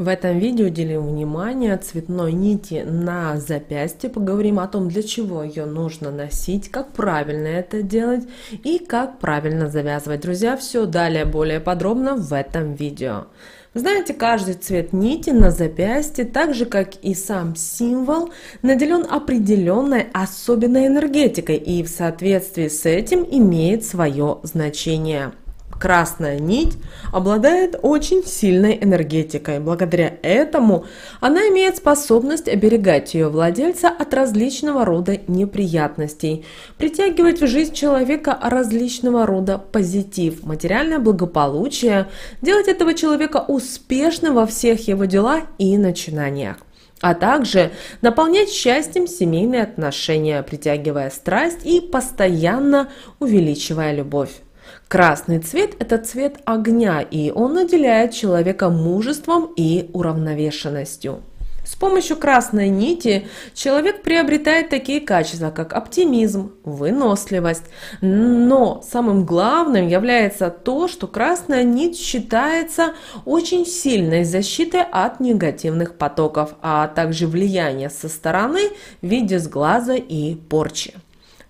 В этом видео уделим внимание цветной нити на запястье, поговорим о том, для чего ее нужно носить, как правильно это делать и как правильно завязывать. Друзья, все далее более подробно в этом видео. Знаете, каждый цвет нити на запястье, так же как и сам символ, наделен определенной особенной энергетикой и в соответствии с этим имеет свое значение красная нить обладает очень сильной энергетикой. Благодаря этому она имеет способность оберегать ее владельца от различного рода неприятностей, притягивать в жизнь человека различного рода позитив, материальное благополучие, делать этого человека успешным во всех его делах и начинаниях а также наполнять счастьем семейные отношения, притягивая страсть и постоянно увеличивая любовь. Красный цвет – это цвет огня, и он наделяет человека мужеством и уравновешенностью. С помощью красной нити человек приобретает такие качества, как оптимизм, выносливость. Но самым главным является то, что красная нить считается очень сильной защитой от негативных потоков, а также влияния со стороны в виде сглаза и порчи.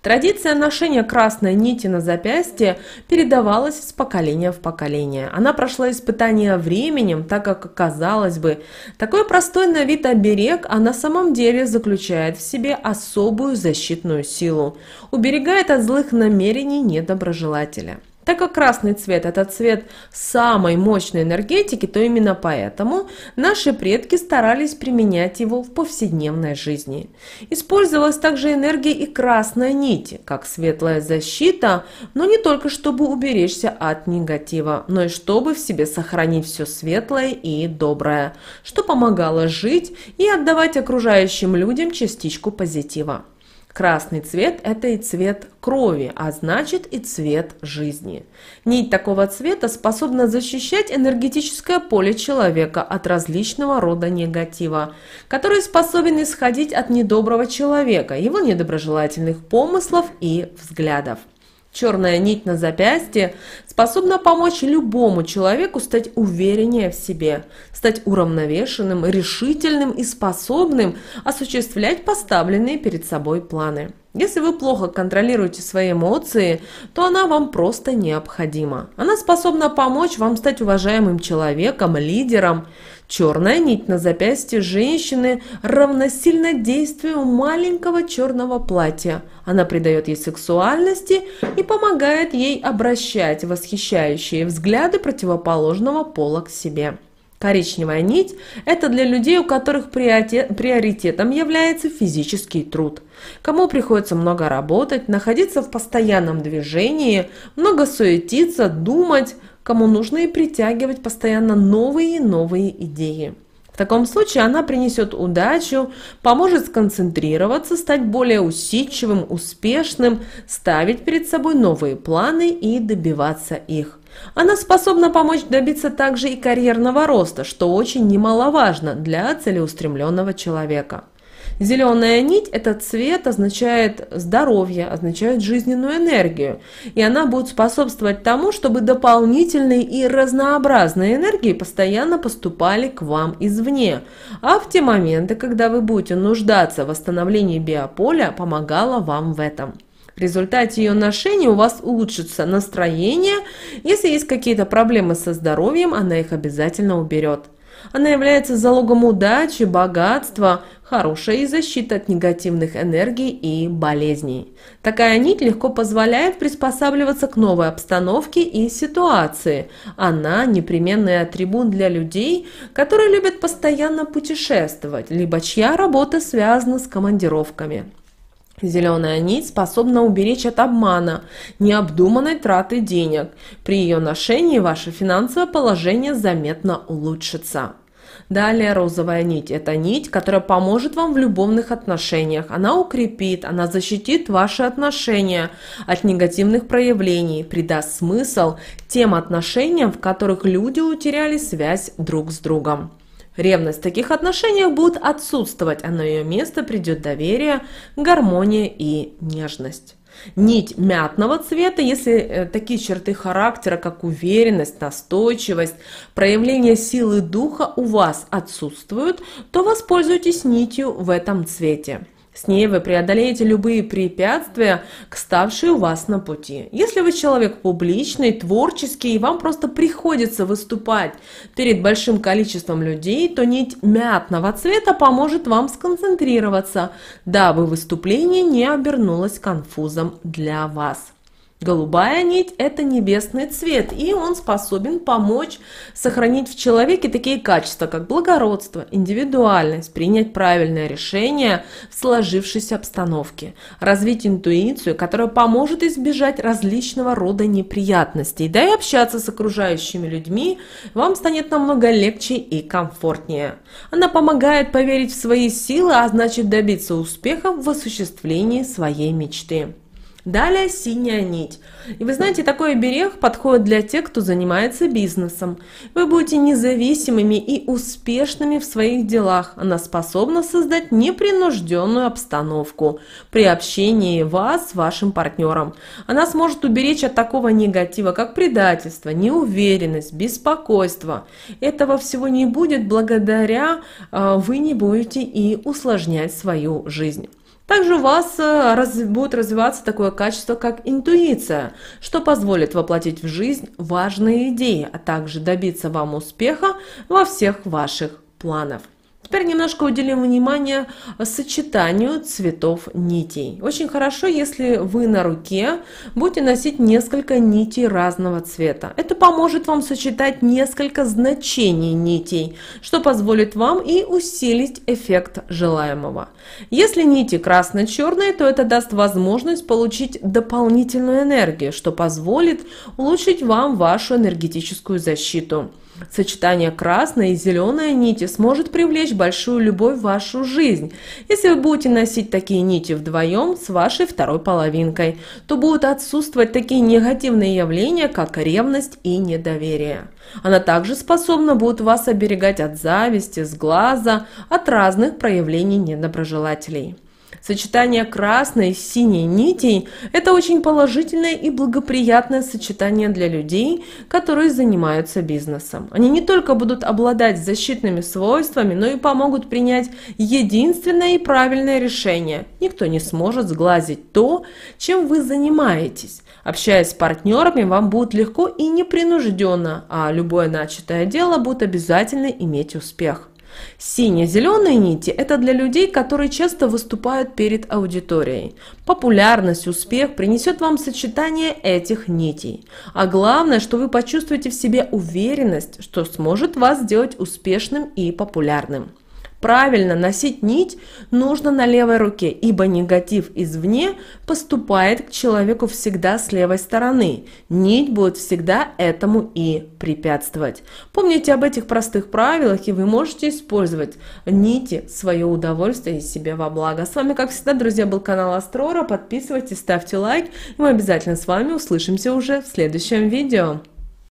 Традиция ношения красной нити на запястье передавалась с поколения в поколение. Она прошла испытание временем, так как, казалось бы, такой простой на вид оберег, а на самом деле заключает в себе особую защитную силу, уберегает от злых намерений недоброжелателя. Так как красный цвет – это цвет самой мощной энергетики, то именно поэтому наши предки старались применять его в повседневной жизни. Использовалась также энергия и красной нити, как светлая защита, но не только чтобы уберечься от негатива, но и чтобы в себе сохранить все светлое и доброе, что помогало жить и отдавать окружающим людям частичку позитива. Красный цвет – это и цвет крови, а значит и цвет жизни. Нить такого цвета способна защищать энергетическое поле человека от различного рода негатива, который способен исходить от недоброго человека, его недоброжелательных помыслов и взглядов. Черная нить на запястье способна помочь любому человеку стать увереннее в себе, стать уравновешенным, решительным и способным осуществлять поставленные перед собой планы. Если вы плохо контролируете свои эмоции, то она вам просто необходима. Она способна помочь вам стать уважаемым человеком, лидером. Черная нить на запястье женщины равносильна действию маленького черного платья. Она придает ей сексуальности и помогает ей обращать восхищающие взгляды противоположного пола к себе. Коричневая нить – это для людей, у которых приоритетом является физический труд, кому приходится много работать, находиться в постоянном движении, много суетиться, думать, кому нужно и притягивать постоянно новые и новые идеи таком случае она принесет удачу, поможет сконцентрироваться, стать более усидчивым, успешным, ставить перед собой новые планы и добиваться их. Она способна помочь добиться также и карьерного роста, что очень немаловажно для целеустремленного человека. Зеленая нить – этот цвет, означает здоровье, означает жизненную энергию. И она будет способствовать тому, чтобы дополнительные и разнообразные энергии постоянно поступали к вам извне. А в те моменты, когда вы будете нуждаться в восстановлении биополя, помогала вам в этом. В результате ее ношения у вас улучшится настроение. Если есть какие-то проблемы со здоровьем, она их обязательно уберет. Она является залогом удачи, богатства, хорошей защиты от негативных энергий и болезней. Такая нить легко позволяет приспосабливаться к новой обстановке и ситуации. Она – непременный атрибут для людей, которые любят постоянно путешествовать, либо чья работа связана с командировками. Зеленая нить способна уберечь от обмана, необдуманной траты денег. При ее ношении ваше финансовое положение заметно улучшится. Далее розовая нить – это нить, которая поможет вам в любовных отношениях. Она укрепит, она защитит ваши отношения от негативных проявлений, придаст смысл тем отношениям, в которых люди утеряли связь друг с другом. Ревность в таких отношениях будет отсутствовать, а на ее место придет доверие, гармония и нежность. Нить мятного цвета, если э, такие черты характера, как уверенность, настойчивость, проявление силы духа у вас отсутствуют, то воспользуйтесь нитью в этом цвете. С ней вы преодолеете любые препятствия, ставшие у вас на пути. Если вы человек публичный, творческий, и вам просто приходится выступать перед большим количеством людей, то нить мятного цвета поможет вам сконцентрироваться, дабы выступление не обернулось конфузом для вас. Голубая нить – это небесный цвет, и он способен помочь сохранить в человеке такие качества, как благородство, индивидуальность, принять правильное решение в сложившейся обстановке, развить интуицию, которая поможет избежать различного рода неприятностей, да и общаться с окружающими людьми вам станет намного легче и комфортнее. Она помогает поверить в свои силы, а значит добиться успеха в осуществлении своей мечты. Далее синяя нить. И вы знаете, такой берег подходит для тех, кто занимается бизнесом. Вы будете независимыми и успешными в своих делах. Она способна создать непринужденную обстановку при общении вас с вашим партнером. Она сможет уберечь от такого негатива, как предательство, неуверенность, беспокойство. Этого всего не будет благодаря а, вы не будете и усложнять свою жизнь. Также у вас э, раз, будет развиваться такое качество, как интуиция, что позволит воплотить в жизнь важные идеи, а также добиться вам успеха во всех ваших планах. Теперь немножко уделим внимание сочетанию цветов нитей. Очень хорошо, если вы на руке будете носить несколько нитей разного цвета. Это поможет вам сочетать несколько значений нитей, что позволит вам и усилить эффект желаемого. Если нити красно-черные, то это даст возможность получить дополнительную энергию, что позволит улучшить вам вашу энергетическую защиту. Сочетание красной и зеленой нити сможет привлечь большую любовь в вашу жизнь. Если вы будете носить такие нити вдвоем с вашей второй половинкой, то будут отсутствовать такие негативные явления, как ревность и недоверие. Она также способна будет вас оберегать от зависти, сглаза, от разных проявлений недоброжелателей. Сочетание красной и синей нитей – это очень положительное и благоприятное сочетание для людей, которые занимаются бизнесом. Они не только будут обладать защитными свойствами, но и помогут принять единственное и правильное решение. Никто не сможет сглазить то, чем вы занимаетесь. Общаясь с партнерами, вам будет легко и непринужденно, а любое начатое дело будет обязательно иметь успех сине зеленые нити – это для людей, которые часто выступают перед аудиторией. Популярность, успех принесет вам сочетание этих нитей. А главное, что вы почувствуете в себе уверенность, что сможет вас сделать успешным и популярным. Правильно, носить нить нужно на левой руке, ибо негатив извне поступает к человеку всегда с левой стороны. Нить будет всегда этому и препятствовать. Помните об этих простых правилах, и вы можете использовать нити свое удовольствие и себе во благо. С вами, как всегда, друзья, был канал Астрора. Подписывайтесь, ставьте лайк, и мы обязательно с вами услышимся уже в следующем видео.